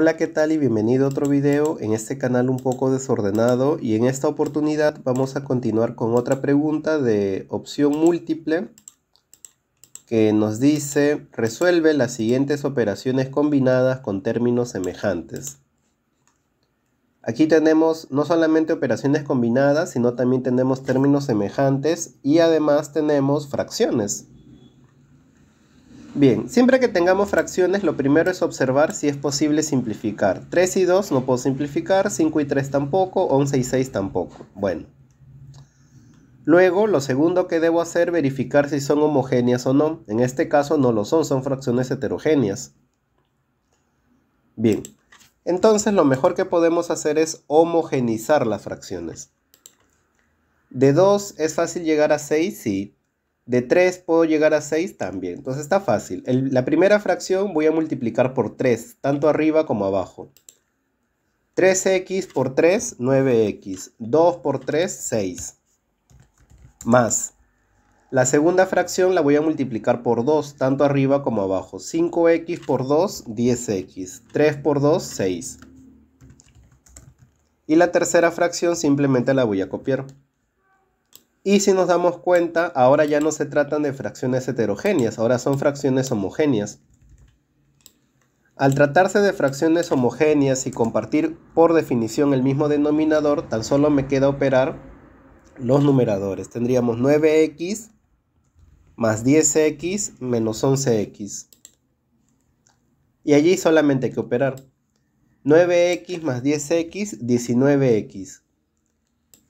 Hola qué tal y bienvenido a otro video en este canal un poco desordenado y en esta oportunidad vamos a continuar con otra pregunta de opción múltiple que nos dice resuelve las siguientes operaciones combinadas con términos semejantes. Aquí tenemos no solamente operaciones combinadas sino también tenemos términos semejantes y además tenemos fracciones. Bien, siempre que tengamos fracciones, lo primero es observar si es posible simplificar. 3 y 2 no puedo simplificar, 5 y 3 tampoco, 11 y 6 tampoco. Bueno. Luego, lo segundo que debo hacer, verificar si son homogéneas o no. En este caso no lo son, son fracciones heterogéneas. Bien, entonces lo mejor que podemos hacer es homogenizar las fracciones. ¿De 2 es fácil llegar a 6? Sí, de 3 puedo llegar a 6 también. Entonces está fácil. la primera fracción voy a multiplicar por 3, tanto arriba como abajo. 3x por 3, 9x. 2 por 3, 6. Más. La segunda fracción la voy a multiplicar por 2, tanto arriba como abajo. 5x por 2, 10x. 3 por 2, 6. Y la tercera fracción simplemente la voy a copiar. Y si nos damos cuenta, ahora ya no se tratan de fracciones heterogéneas, ahora son fracciones homogéneas. Al tratarse de fracciones homogéneas y compartir por definición el mismo denominador, tan solo me queda operar los numeradores. Tendríamos 9x más 10x menos 11x. Y allí solamente hay que operar. 9x más 10x, 19x.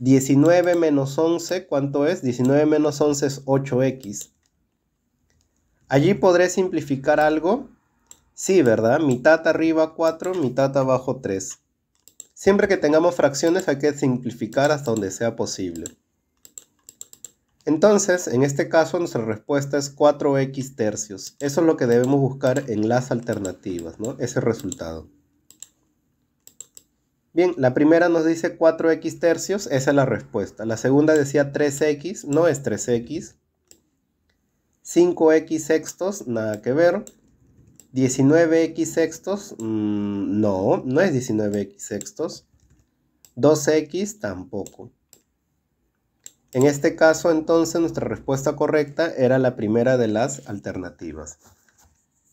19 menos 11, ¿cuánto es? 19 menos 11 es 8x. Allí podré simplificar algo. Sí, ¿verdad? Mitad arriba 4, mitad abajo 3. Siempre que tengamos fracciones hay que simplificar hasta donde sea posible. Entonces, en este caso nuestra respuesta es 4x tercios. Eso es lo que debemos buscar en las alternativas, ¿no? Ese resultado. Bien, la primera nos dice 4x tercios, esa es la respuesta. La segunda decía 3x, no es 3x. 5x sextos, nada que ver. 19x sextos, mm, no, no es 19x sextos. 2x tampoco. En este caso, entonces, nuestra respuesta correcta era la primera de las alternativas.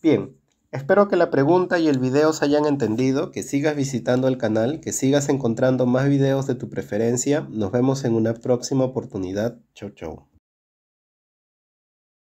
Bien, Espero que la pregunta y el video se hayan entendido, que sigas visitando el canal, que sigas encontrando más videos de tu preferencia. Nos vemos en una próxima oportunidad. Chau, chau.